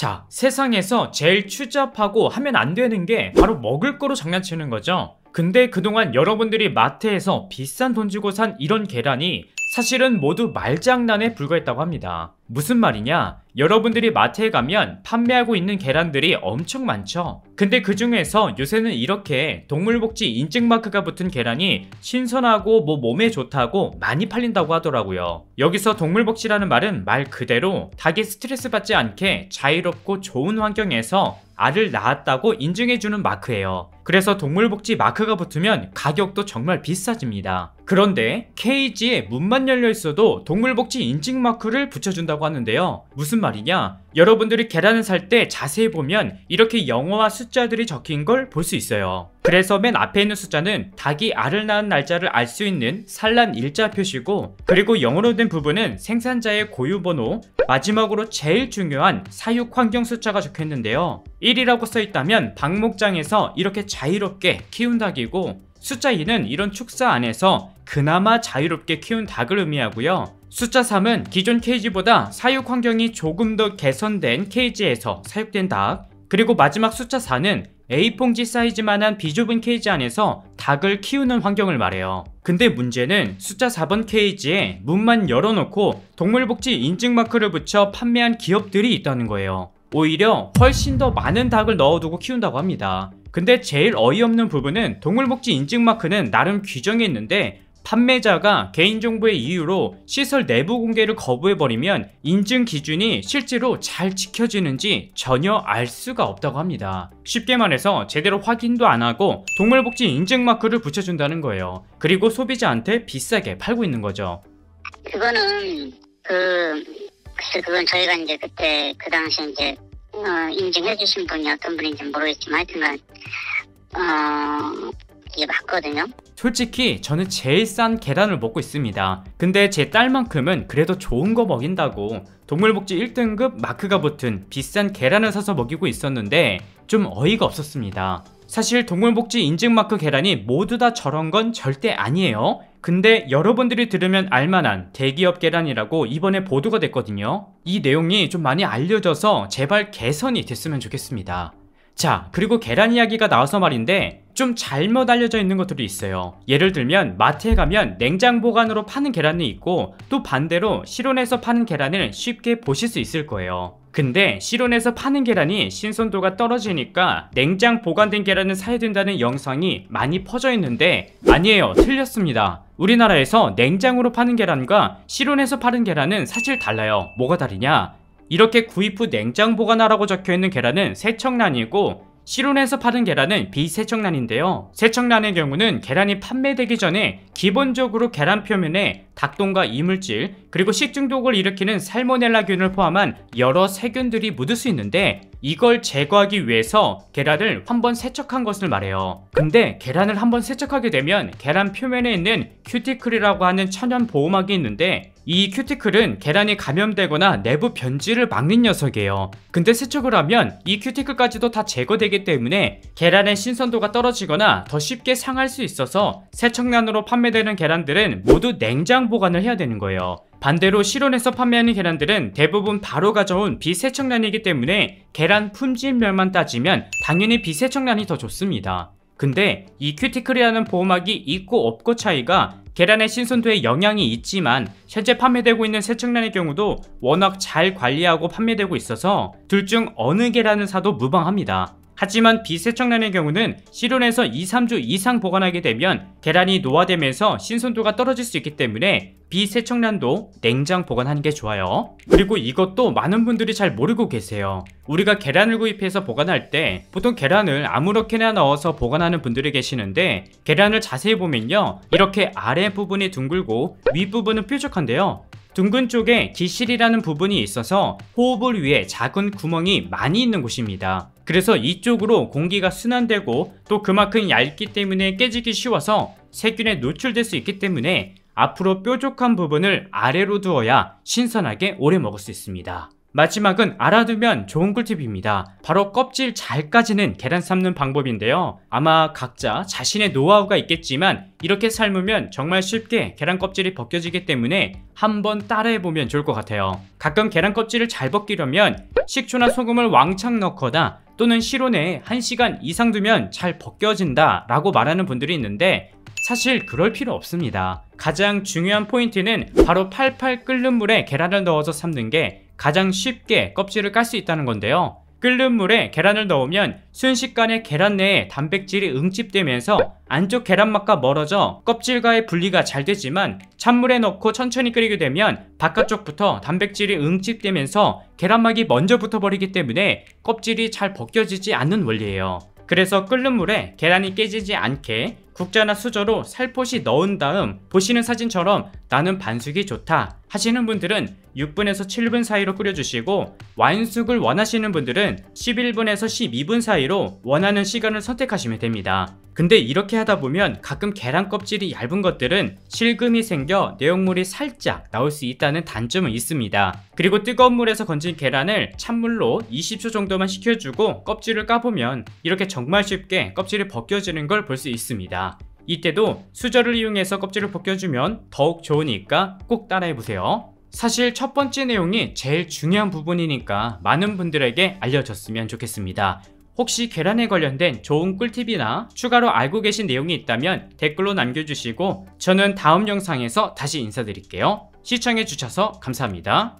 자, 세상에서 제일 추잡하고 하면 안 되는 게 바로 먹을 거로 장난치는 거죠. 근데 그동안 여러분들이 마트에서 비싼 돈 주고 산 이런 계란이 사실은 모두 말장난에 불과했다고 합니다. 무슨 말이냐? 여러분들이 마트에 가면 판매하고 있는 계란들이 엄청 많죠? 근데 그 중에서 요새는 이렇게 동물복지 인증마크가 붙은 계란이 신선하고 뭐 몸에 좋다고 많이 팔린다고 하더라고요. 여기서 동물복지라는 말은 말 그대로 닭이 스트레스 받지 않게 자유롭고 좋은 환경에서 알을 낳았다고 인증해주는 마크예요. 그래서 동물복지 마크가 붙으면 가격도 정말 비싸집니다. 그런데 케이지에 문만 열려 있어도 동물복지 인증 마크를 붙여준다고 하는데요. 무슨 말이냐? 여러분들이 계란을 살 때 자세히 보면 이렇게 영어와 숫자들이 적힌 걸 볼 수 있어요. 그래서 맨 앞에 있는 숫자는 닭이 알을 낳은 날짜를 알 수 있는 산란 일자 표시고 그리고 영어로 된 부분은 생산자의 고유 번호 마지막으로 제일 중요한 사육 환경 숫자가 적혀있는데요. 1이라고 써있다면 방목장에서 이렇게 자유롭게 키운 닭이고 숫자 2는 이런 축사 안에서 그나마 자유롭게 키운 닭을 의미하고요. 숫자 3은 기존 케이지보다 사육 환경이 조금 더 개선된 케이지에서 사육된 닭 그리고 마지막 숫자 4는 A봉지 사이즈만한 비좁은 케이지 안에서 닭을 키우는 환경을 말해요. 근데 문제는 숫자 4번 케이지에 문만 열어놓고 동물복지 인증 마크를 붙여 판매한 기업들이 있다는 거예요. 오히려 훨씬 더 많은 닭을 넣어두고 키운다고 합니다. 근데 제일 어이없는 부분은 동물복지 인증 마크는 나름 규정이 있는데 판매자가 개인정보의 이유로 시설 내부 공개를 거부해버리면 인증 기준이 실제로 잘 지켜지는지 전혀 알 수가 없다고 합니다. 쉽게 말해서 제대로 확인도 안 하고 동물복지 인증 마크를 붙여준다는 거예요. 그리고 소비자한테 비싸게 팔고 있는 거죠. 그거는 그 글쎄 그건 저희가 이제 그때 그 당시 이제 어, 인증해 주신 분이 어떤 분인지 모르겠지만 하여튼간 어, 이게 맞거든요. 솔직히 저는 제일 싼 계란을 먹고 있습니다 근데 제 딸만큼은 그래도 좋은 거 먹인다고 동물복지 1등급 마크가 붙은 비싼 계란을 사서 먹이고 있었는데 좀 어이가 없었습니다 사실 동물복지 인증마크 계란이 모두 다 저런 건 절대 아니에요 근데 여러분들이 들으면 알만한 대기업 계란이라고 이번에 보도가 됐거든요 이 내용이 좀 많이 알려져서 제발 개선이 됐으면 좋겠습니다 자 그리고 계란 이야기가 나와서 말인데 좀 잘못 알려져 있는 것들이 있어요 예를 들면 마트에 가면 냉장 보관으로 파는 계란이 있고 또 반대로 실온에서 파는 계란을 쉽게 보실 수 있을 거예요 근데 실온에서 파는 계란이 신선도가 떨어지니까 냉장 보관된 계란을 사야 된다는 영상이 많이 퍼져 있는데 아니에요 틀렸습니다 우리나라에서 냉장으로 파는 계란과 실온에서 파는 계란은 사실 달라요 뭐가 다르냐 이렇게 구입 후 냉장 보관하라고 적혀있는 계란은 세척란이고 실온에서 파는 계란은 비세척란인데요. 세척란의 경우는 계란이 판매되기 전에 기본적으로 계란 표면에 닭똥과 이물질 그리고 식중독을 일으키는 살모넬라균을 포함한 여러 세균들이 묻을 수 있는데 이걸 제거하기 위해서 계란을 한번 세척한 것을 말해요. 근데 계란을 한번 세척하게 되면 계란 표면에 있는 큐티클이라고 하는 천연 보호막이 있는데 이 큐티클은 계란이 감염되거나 내부 변질을 막는 녀석이에요. 근데 세척을 하면 이 큐티클까지도 다 제거되기 때문에 계란의 신선도가 떨어지거나 더 쉽게 상할 수 있어서 세척란으로 판매되는 계란들은 모두 냉장 보관을 해야 되는 거예요. 반대로 실온에서 판매하는 계란들은 대부분 바로 가져온 비세척란이기 때문에 계란 품질면만 따지면 당연히 비세척란이 더 좋습니다. 근데 이 큐티클이라는 보호막이 있고 없고 차이가 계란의 신선도에 영향이 있지만 현재 판매되고 있는 세척란의 경우도 워낙 잘 관리하고 판매되고 있어서 둘 중 어느 계란을 사도 무방합니다. 하지만 비세척란의 경우는 실온에서 2, 3주 이상 보관하게 되면 계란이 노화되면서 신선도가 떨어질 수 있기 때문에 비세척란도 냉장 보관하는 게 좋아요 그리고 이것도 많은 분들이 잘 모르고 계세요 우리가 계란을 구입해서 보관할 때 보통 계란을 아무렇게나 넣어서 보관하는 분들이 계시는데 계란을 자세히 보면요 이렇게 아래 부분이 둥글고 윗부분은 뾰족한데요 둥근 쪽에 기실이라는 부분이 있어서 호흡을 위해 작은 구멍이 많이 있는 곳입니다 그래서 이쪽으로 공기가 순환되고 또 그만큼 얇기 때문에 깨지기 쉬워서 세균에 노출될 수 있기 때문에 앞으로 뾰족한 부분을 아래로 두어야 신선하게 오래 먹을 수 있습니다. 마지막은 알아두면 좋은 꿀팁입니다. 바로 껍질 잘까지는 계란 삶는 방법인데요. 아마 각자 자신의 노하우가 있겠지만 이렇게 삶으면 정말 쉽게 계란 껍질이 벗겨지기 때문에 한번 따라해보면 좋을 것 같아요. 가끔 계란 껍질을 잘 벗기려면 식초나 소금을 왕창 넣거나 또는 실온에 1시간 이상 두면 잘 벗겨진다 라고 말하는 분들이 있는데 사실 그럴 필요 없습니다 가장 중요한 포인트는 바로 팔팔 끓는 물에 계란을 넣어서 삶는 게 가장 쉽게 껍질을 깔 수 있다는 건데요 끓는 물에 계란을 넣으면 순식간에 계란 내에 단백질이 응집되면서 안쪽 계란맛과 멀어져 껍질과의 분리가 잘 되지만 찬물에 넣고 천천히 끓이게 되면 바깥쪽부터 단백질이 응집되면서 계란막이 먼저 붙어버리기 때문에 껍질이 잘 벗겨지지 않는 원리예요. 그래서 끓는 물에 계란이 깨지지 않게 국자나 수저로 살포시 넣은 다음 보시는 사진처럼 나는 반숙이 좋다 하시는 분들은 6분에서 7분 사이로 끓여주시고 완숙을 원하시는 분들은 11분에서 12분 사이로 원하는 시간을 선택하시면 됩니다. 근데 이렇게 하다 보면 가끔 계란 껍질이 얇은 것들은 실금이 생겨 내용물이 살짝 나올 수 있다는 단점은 있습니다. 그리고 뜨거운 물에서 건진 계란을 찬물로 20초 정도만 식혀주고 껍질을 까보면 이렇게 정말 쉽게 껍질이 벗겨지는 걸 볼 수 있습니다. 이때도 수저를 이용해서 껍질을 벗겨주면 더욱 좋으니까 꼭 따라해보세요. 사실 첫 번째 내용이 제일 중요한 부분이니까 많은 분들에게 알려줬으면 좋겠습니다. 혹시 계란에 관련된 좋은 꿀팁이나 추가로 알고 계신 내용이 있다면 댓글로 남겨주시고 저는 다음 영상에서 다시 인사드릴게요. 시청해주셔서 감사합니다.